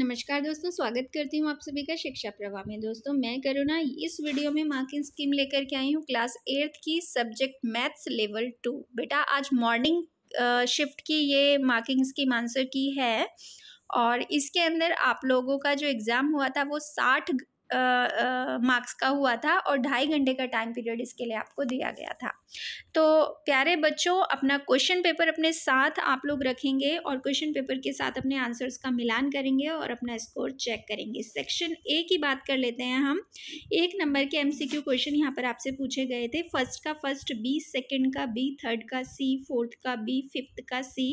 नमस्कार दोस्तों स्वागत करती हूँ आप सभी का शिक्षा प्रवाह में दोस्तों मैं करुणा इस वीडियो में मार्किंग स्कीम लेकर के आई हूँ क्लास एट्थ की सब्जेक्ट मैथ्स लेवल टू बेटा आज मॉर्निंग शिफ्ट की ये मार्किंग स्कीम आंसर की है और इसके अंदर आप लोगों का जो एग्ज़ाम हुआ था वो साठ मार्क्स का हुआ था और ढाई घंटे का टाइम पीरियड इसके लिए आपको दिया गया था तो प्यारे बच्चों अपना क्वेश्चन पेपर अपने साथ आप लोग रखेंगे और क्वेश्चन पेपर के साथ अपने आंसर्स का मिलान करेंगे और अपना स्कोर चेक करेंगे सेक्शन ए की बात कर लेते हैं हम एक नंबर के एम क्वेश्चन यहाँ पर आपसे पूछे गए थे फर्स्ट का फर्स्ट बी सेकेंड का बी थर्ड का सी फोर्थ का बी फिफ्थ का सी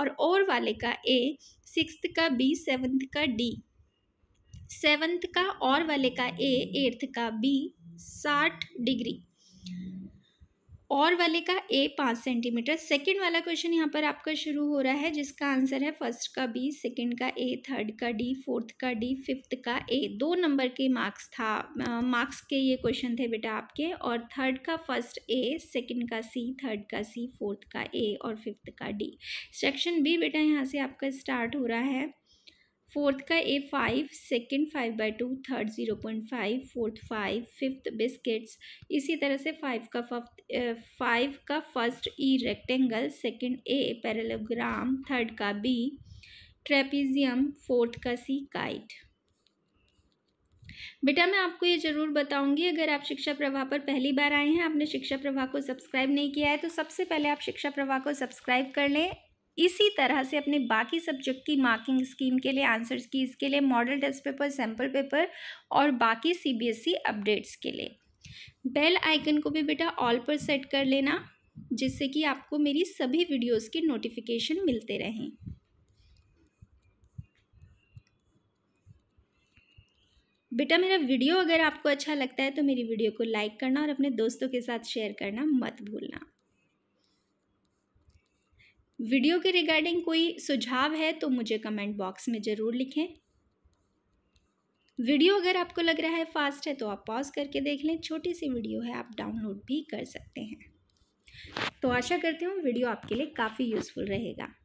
और और वाले का ए सिक्स का बी सेवन्थ का डी सेवन्थ का और वाले का ए एट्थ का बी साठ डिग्री और वाले का ए पाँच सेंटीमीटर सेकंड वाला क्वेश्चन यहाँ पर आपका शुरू हो रहा है जिसका आंसर है फर्स्ट का बी सेकंड का ए थर्ड का डी फोर्थ का डी फिफ्थ का ए दो नंबर के मार्क्स था मार्क्स के ये क्वेश्चन थे बेटा आपके और थर्ड का फर्स्ट ए सेकंड का सी थर्ड का सी फोर्थ का ए और फिफ्थ का डी सेक्शन बी बेटा यहाँ से आपका स्टार्ट हो रहा है फोर्थ का A five second five by two third zero point five fourth five fifth biscuits इसी तरह से फाइव का फाइव का first E rectangle second A parallelogram third का बी ट्रेपीजियम फोर्थ का सी काइट बेटा मैं आपको ये ज़रूर बताऊंगी अगर आप शिक्षा प्रवाह पर पहली बार आए हैं आपने शिक्षा प्रवाह को सब्सक्राइब नहीं किया है तो सबसे पहले आप शिक्षा प्रवाह को सब्सक्राइब कर लें इसी तरह से अपने बाकी सब्जेक्ट की मार्किंग स्कीम के लिए आंसर्स की इसके लिए model test paper sample paper और बाकी सीबीएसई अपडेट्स e के लिए बेल आइकन को भी बेटा ऑल पर सेट कर लेना जिससे कि आपको मेरी सभी वीडियोस के नोटिफिकेशन मिलते रहें बेटा मेरा वीडियो अगर आपको अच्छा लगता है तो मेरी वीडियो को लाइक करना और अपने दोस्तों के साथ शेयर करना मत भूलना वीडियो के रिगार्डिंग कोई सुझाव है तो मुझे कमेंट बॉक्स में ज़रूर लिखें वीडियो अगर आपको लग रहा है फास्ट है तो आप पॉज करके देख लें छोटी सी वीडियो है आप डाउनलोड भी कर सकते हैं तो आशा करती हूँ वीडियो आपके लिए काफ़ी यूज़फुल रहेगा